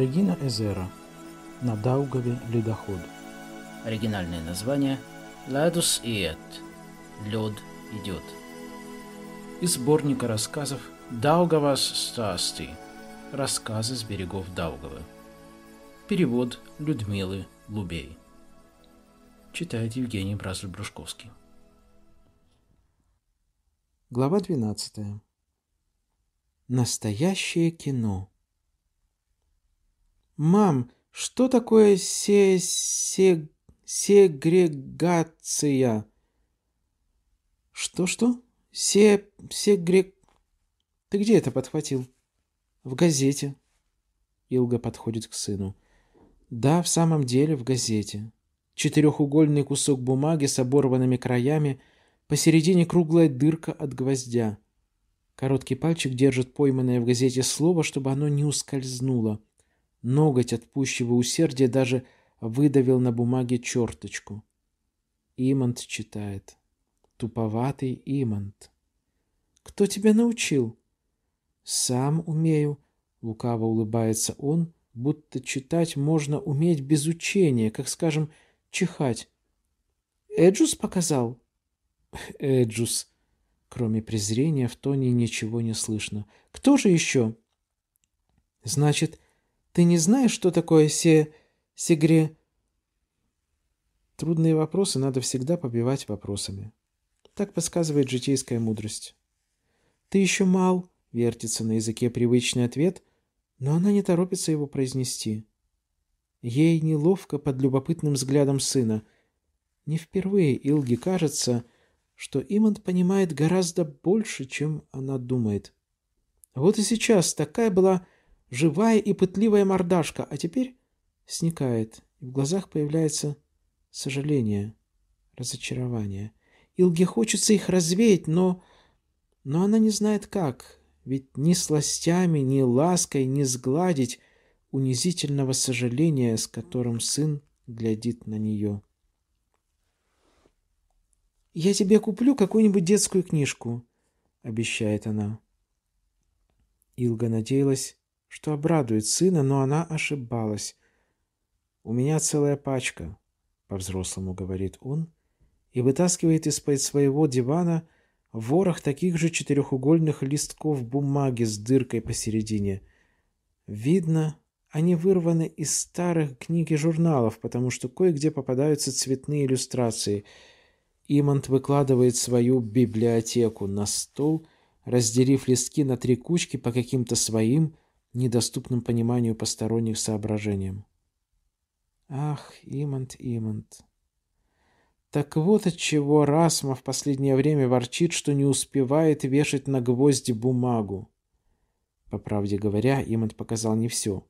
Регина Эзера на Даугаве ледоход. Оригинальное название «Ладус иет» – «Лед идет». Из сборника рассказов «Даугавас Стасти» – «Рассказы с берегов Даугавы». Перевод Людмилы Лубей. Читает Евгений Бразль-Брушковский. Глава 12. Настоящее кино. «Мам, что такое се... се... сегрегация?» «Что-что? Се... сегрег...» «Ты где это подхватил?» «В газете». Илга подходит к сыну. «Да, в самом деле в газете. Четырехугольный кусок бумаги с оборванными краями, посередине круглая дырка от гвоздя. Короткий пальчик держит пойманное в газете слово, чтобы оно не ускользнуло. Ноготь от пущего усердия даже выдавил на бумаге черточку. Имант читает. Туповатый Имант. «Кто тебя научил?» «Сам умею», — лукаво улыбается он, будто читать можно уметь без учения, как, скажем, чихать. «Эджус показал?» «Эджус». Кроме презрения в тоне ничего не слышно. «Кто же еще?» «Значит, ты не знаешь, что такое се... сегре...» Трудные вопросы надо всегда побивать вопросами. Так подсказывает житейская мудрость. «Ты еще мал», — вертится на языке привычный ответ, но она не торопится его произнести. Ей неловко под любопытным взглядом сына. Не впервые Илге кажется, что Имант понимает гораздо больше, чем она думает. Вот и сейчас такая была Живая и пытливая мордашка, а теперь сникает, и в глазах появляется сожаление, разочарование. Илге хочется их развеять, но... Но она не знает как, ведь ни сластями, ни лаской не сгладить унизительного сожаления, с которым сын глядит на нее. «Я тебе куплю какую-нибудь детскую книжку», — обещает она. Илга надеялась, что обрадует сына, но она ошибалась. «У меня целая пачка», — по-взрослому говорит он, и вытаскивает из-под своего дивана ворох таких же четырехугольных листков бумаги с дыркой посередине. Видно, они вырваны из старых книг и журналов, потому что кое-где попадаются цветные иллюстрации. Имант выкладывает свою библиотеку на стол, разделив листки на три кучки по каким-то своим недоступным пониманию посторонних соображениям. Ах, Имант, Имант. Так вот от чего Расма в последнее время ворчит, что не успевает вешать на гвозди бумагу. По правде говоря, Имант показал не все.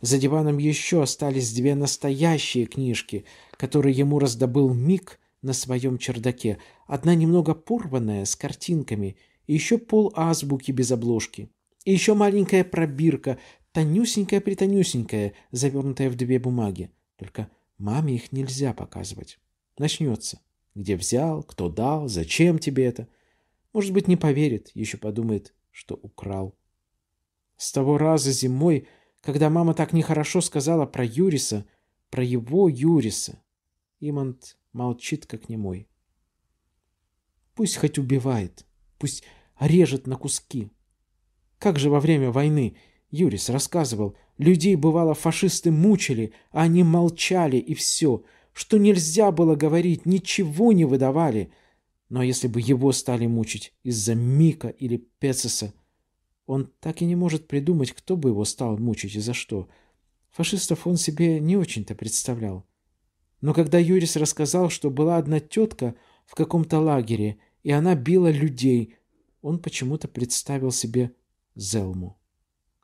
За диваном еще остались две настоящие книжки, которые ему раздобыл Мик на своем чердаке. Одна немного порванная, с картинками, и еще пол азбуки без обложки. И еще маленькая пробирка, тонюсенькая-притонюсенькая, завернутая в две бумаги. Только маме их нельзя показывать. Начнется. Где взял, кто дал, зачем тебе это? Может быть, не поверит, еще подумает, что украл. С того раза зимой, когда мама так нехорошо сказала про Юриса, про его Юриса, Имант молчит, как немой. Пусть хоть убивает, пусть режет на куски, как же во время войны, Юрис рассказывал, людей, бывало, фашисты мучили, а они молчали и все, что нельзя было говорить, ничего не выдавали. Но если бы его стали мучить из-за Мика или Пецеса, он так и не может придумать, кто бы его стал мучить и за что. Фашистов он себе не очень-то представлял. Но когда Юрис рассказал, что была одна тетка в каком-то лагере, и она била людей, он почему-то представил себе Зелму.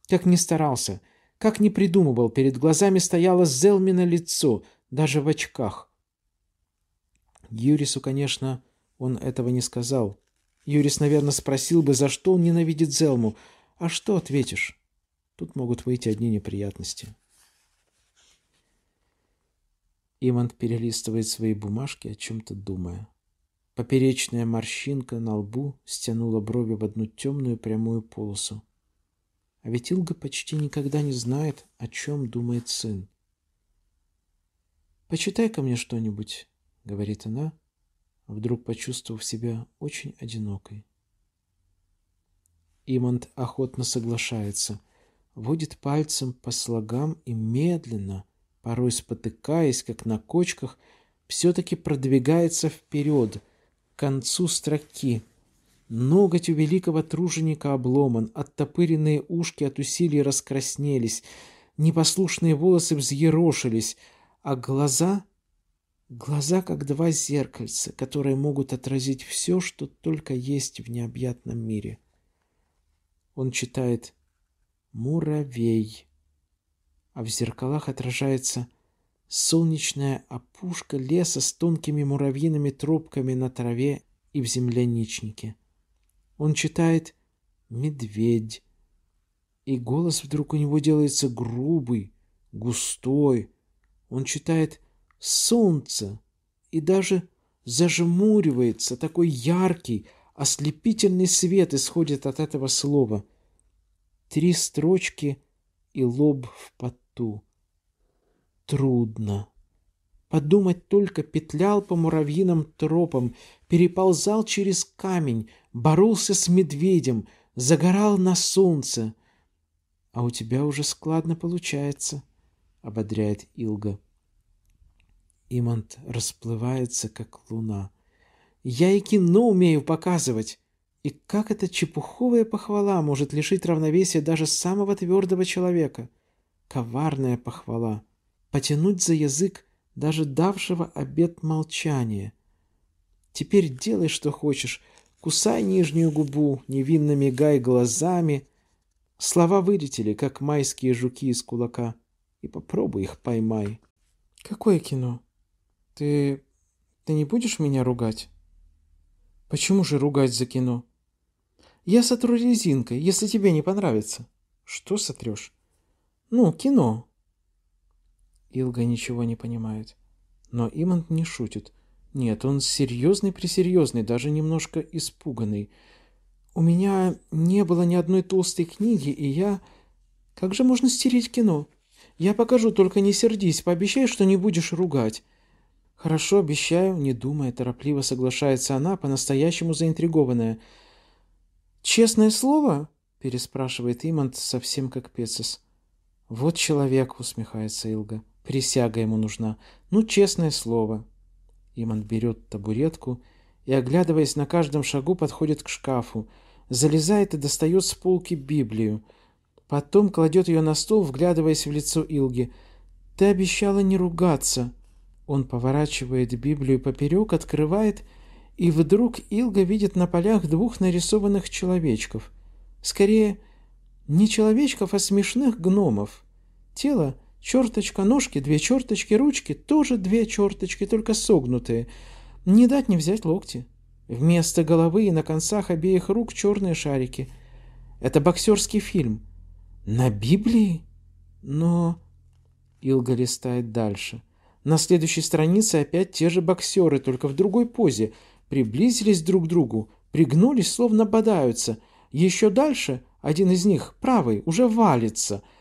Как ни старался, как ни придумывал, перед глазами стояло Зелмино лицо, даже в очках. Юрису, конечно, он этого не сказал. Юрис, наверное, спросил бы, за что он ненавидит Зелму. А что ответишь? Тут могут выйти одни неприятности. Имант перелистывает свои бумажки, о чем-то думая. Поперечная морщинка на лбу стянула брови в одну темную прямую полосу. А ведь Илга почти никогда не знает, о чем думает сын. «Почитай ко мне что-нибудь», — говорит она, вдруг почувствовав себя очень одинокой. Имант охотно соглашается, водит пальцем по слогам и медленно, порой спотыкаясь, как на кочках, все-таки продвигается вперед — концу строки. Ноготь у великого труженика обломан, оттопыренные ушки от усилий раскраснелись, непослушные волосы взъерошились, а глаза... Глаза, как два зеркальца, которые могут отразить все, что только есть в необъятном мире. Он читает «Муравей», а в зеркалах отражается «Муравей» солнечная опушка леса с тонкими муравьиными трубками на траве и в земляничнике. Он читает «Медведь», и голос вдруг у него делается грубый, густой. Он читает «Солнце» и даже зажмуривается, такой яркий, ослепительный свет исходит от этого слова. Три строчки и лоб в поту трудно. Подумать только, петлял по муравьиным тропам, переползал через камень, боролся с медведем, загорал на солнце. — А у тебя уже складно получается, — ободряет Илга. Имант расплывается, как луна. — Я и кино умею показывать. И как эта чепуховая похвала может лишить равновесия даже самого твердого человека? Коварная похвала. — потянуть за язык даже давшего обет молчания. Теперь делай, что хочешь, кусай нижнюю губу, невинно мигай глазами. Слова вылетели, как майские жуки из кулака, и попробуй их поймай. Какое кино? Ты... ты не будешь меня ругать? Почему же ругать за кино? Я сотру резинкой, если тебе не понравится. Что сотрешь? Ну, кино. Илга ничего не понимает. Но Имант не шутит. Нет, он серьезный-пресерьезный, даже немножко испуганный. У меня не было ни одной толстой книги, и я... Как же можно стереть кино? Я покажу, только не сердись, пообещай, что не будешь ругать. Хорошо, обещаю, не думая, торопливо соглашается она, по-настоящему заинтригованная. Честное слово? переспрашивает Имант совсем как Пецис. Вот человек, усмехается Илга. Присяга ему нужна. Ну, честное слово. Иман берет табуретку и, оглядываясь на каждом шагу, подходит к шкафу, залезает и достает с полки Библию. Потом кладет ее на стол, вглядываясь в лицо Илги. «Ты обещала не ругаться!» Он поворачивает Библию поперек, открывает, и вдруг Илга видит на полях двух нарисованных человечков. Скорее, не человечков, а смешных гномов. Тело Черточка, ножки, две черточки, ручки тоже две черточки, только согнутые. Не дать не взять локти. Вместо головы и на концах обеих рук черные шарики. Это боксерский фильм. На Библии? Но... Илга листает дальше. На следующей странице опять те же боксеры, только в другой позе. Приблизились друг к другу, пригнулись, словно бодаются. Еще дальше один из них, правый, уже валится —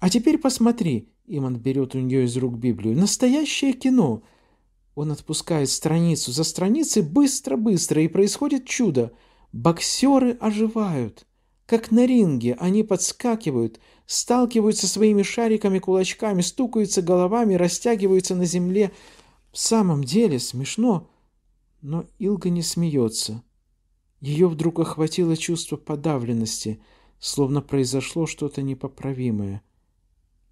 а теперь посмотри, Иман берет у нее из рук Библию, настоящее кино. Он отпускает страницу за страницей быстро-быстро, и происходит чудо. Боксеры оживают. Как на ринге они подскакивают, сталкиваются своими шариками-кулачками, стукаются головами, растягиваются на земле. В самом деле смешно, но Илга не смеется. Ее вдруг охватило чувство подавленности, словно произошло что-то непоправимое.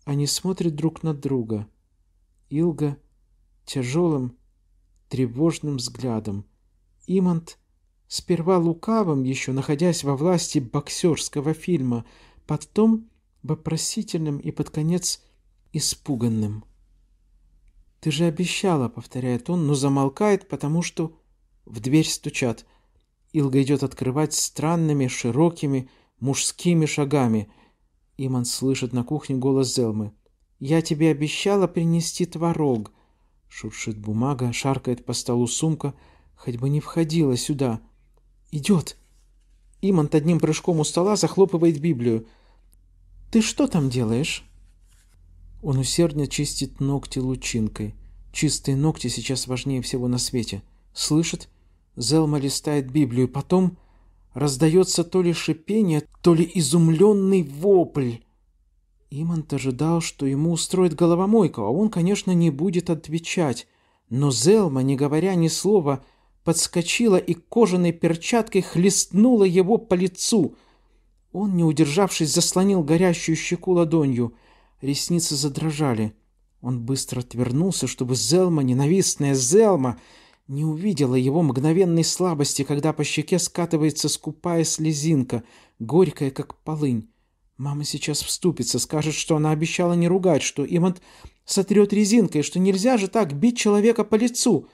Они смотрят друг на друга. Илга тяжелым, тревожным взглядом. Имант сперва лукавым, еще находясь во власти боксерского фильма, потом вопросительным и под конец испуганным. «Ты же обещала», — повторяет он, но замолкает, потому что в дверь стучат. Илга идет открывать странными, широкими, мужскими шагами — Иман слышит на кухне голос Зелмы. «Я тебе обещала принести творог!» Шуршит бумага, шаркает по столу сумка. Хоть бы не входила сюда. «Идет!» Иман одним прыжком у стола захлопывает Библию. «Ты что там делаешь?» Он усердно чистит ногти лучинкой. Чистые ногти сейчас важнее всего на свете. Слышит? Зелма листает Библию, потом... Раздается то ли шипение, то ли изумленный вопль. Имант ожидал, что ему устроит головомойку, а он, конечно, не будет отвечать. Но Зелма, не говоря ни слова, подскочила и кожаной перчаткой хлестнула его по лицу. Он, не удержавшись, заслонил горящую щеку ладонью. Ресницы задрожали. Он быстро отвернулся, чтобы Зелма, ненавистная Зелма, не увидела его мгновенной слабости, когда по щеке скатывается скупая слезинка, горькая, как полынь. Мама сейчас вступится, скажет, что она обещала не ругать, что Имант сотрет резинкой, что нельзя же так бить человека по лицу.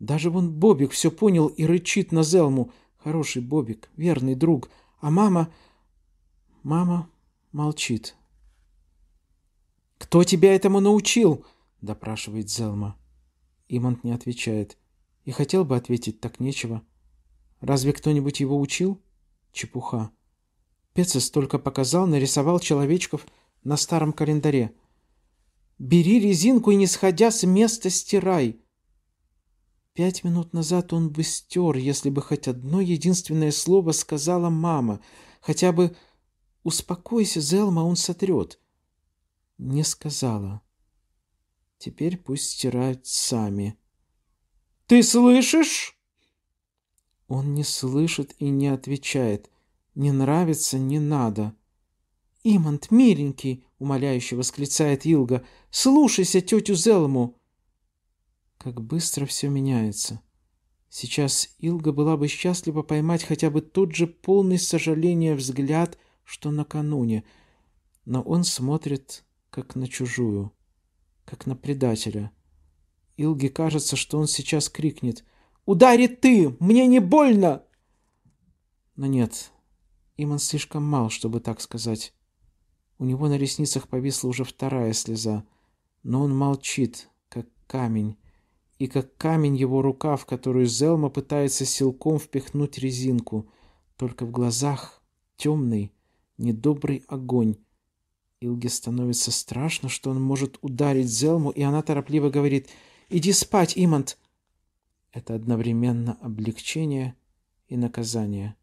Даже вон Бобик все понял и рычит на Зелму. Хороший Бобик, верный друг. А мама... Мама молчит. «Кто тебя этому научил?» – допрашивает Зелма. Имант не отвечает. И хотел бы ответить, так нечего. Разве кто-нибудь его учил? Чепуха. Пецес только показал, нарисовал человечков на старом календаре. «Бери резинку и, не сходя с места, стирай!» Пять минут назад он бы стер, если бы хоть одно единственное слово сказала мама. Хотя бы «Успокойся, Зелма, он сотрет». Не сказала. Теперь пусть стирают сами. Ты слышишь?» Он не слышит и не отвечает. «Не нравится, не надо». «Имант, миленький!» — умоляюще восклицает Илга. «Слушайся тетю Зелму!» Как быстро все меняется. Сейчас Илга была бы счастлива поймать хотя бы тот же полный сожаления взгляд, что накануне, но он смотрит, как на чужую, как на предателя. Илге кажется, что он сейчас крикнет. «Удари ты! Мне не больно!» Но нет, он слишком мал, чтобы так сказать. У него на ресницах повисла уже вторая слеза, но он молчит, как камень, и как камень его рука, в которую Зелма пытается силком впихнуть резинку, только в глазах темный, недобрый огонь. Илге становится страшно, что он может ударить Зелму, и она торопливо говорит — Иди спать, Имант!» Это одновременно облегчение и наказание.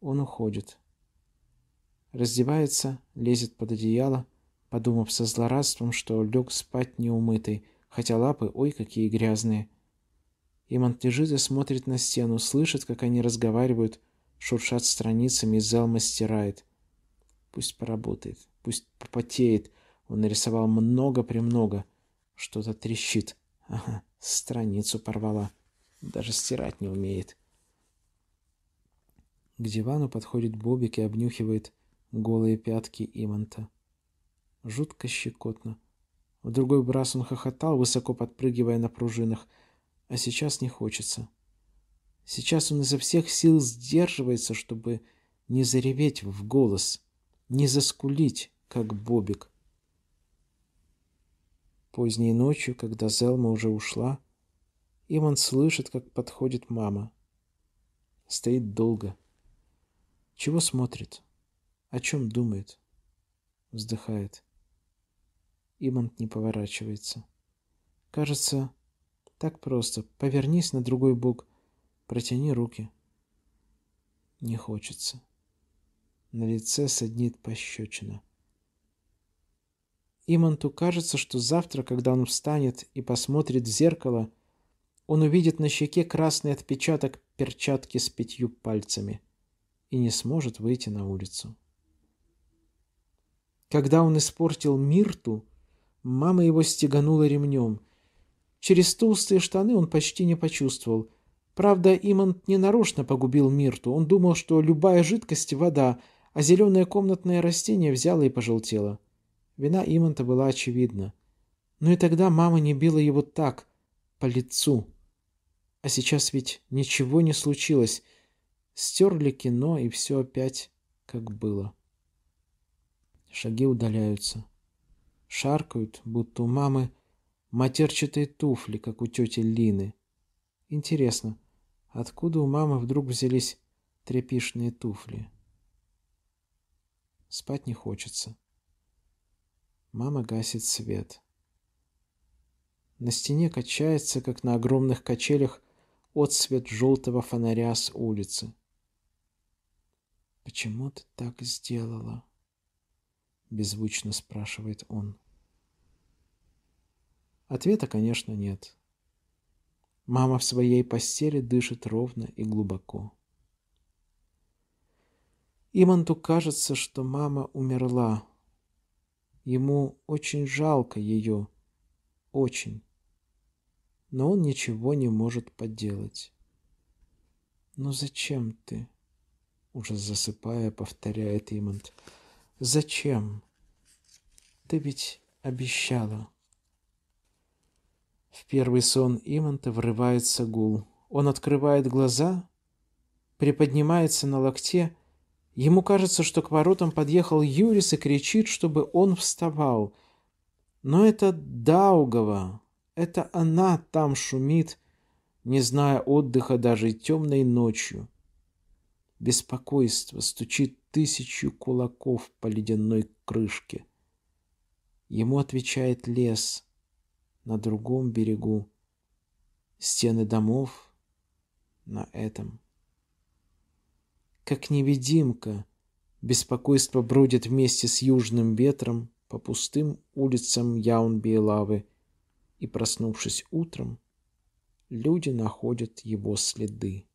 Он уходит. Раздевается, лезет под одеяло, подумав со злорадством, что лег спать неумытый, хотя лапы, ой, какие грязные. Имант лежит и смотрит на стену, слышит, как они разговаривают, шуршат страницами, и зал мастерает. Пусть поработает, пусть попотеет. Он нарисовал много-премного. Что-то трещит. Ага, страницу порвала. Даже стирать не умеет. К дивану подходит Бобик и обнюхивает голые пятки Имонта. Жутко щекотно. В другой раз он хохотал, высоко подпрыгивая на пружинах, а сейчас не хочется. Сейчас он изо всех сил сдерживается, чтобы не зареветь в голос, не заскулить, как Бобик. Поздней ночью, когда Зелма уже ушла, Иман слышит, как подходит мама. Стоит долго. Чего смотрит? О чем думает? Вздыхает. Имант не поворачивается. Кажется, так просто. Повернись на другой бок, протяни руки. Не хочется. На лице саднит пощечина. Иманту кажется, что завтра, когда он встанет и посмотрит в зеркало, он увидит на щеке красный отпечаток перчатки с пятью пальцами и не сможет выйти на улицу. Когда он испортил Мирту, мама его стеганула ремнем. Через толстые штаны он почти не почувствовал. Правда, Имант ненарочно погубил Мирту. Он думал, что любая жидкость – вода, а зеленое комнатное растение взяло и пожелтело. Вина Имонта была очевидна. Но ну и тогда мама не била его так, по лицу. А сейчас ведь ничего не случилось. Стерли кино, и все опять как было. Шаги удаляются. Шаркают, будто у мамы матерчатые туфли, как у тети Лины. Интересно, откуда у мамы вдруг взялись тряпишные туфли? Спать не хочется. Мама гасит свет. На стене качается, как на огромных качелях, отсвет желтого фонаря с улицы. «Почему ты так сделала?» — беззвучно спрашивает он. Ответа, конечно, нет. Мама в своей постели дышит ровно и глубоко. Иманту кажется, что мама умерла, Ему очень жалко ее. Очень. Но он ничего не может поделать. Но «Ну зачем ты?» Уже засыпая, повторяет Имонт. «Зачем? Ты ведь обещала». В первый сон Имонта врывается гул. Он открывает глаза, приподнимается на локте Ему кажется, что к воротам подъехал Юрис и кричит, чтобы он вставал. Но это Даугова, это она там шумит, не зная отдыха даже темной ночью. Беспокойство стучит тысячу кулаков по ледяной крышке. Ему отвечает лес на другом берегу, стены домов на этом как невидимка, беспокойство бродит вместе с южным ветром по пустым улицам яунби и, проснувшись утром, люди находят его следы.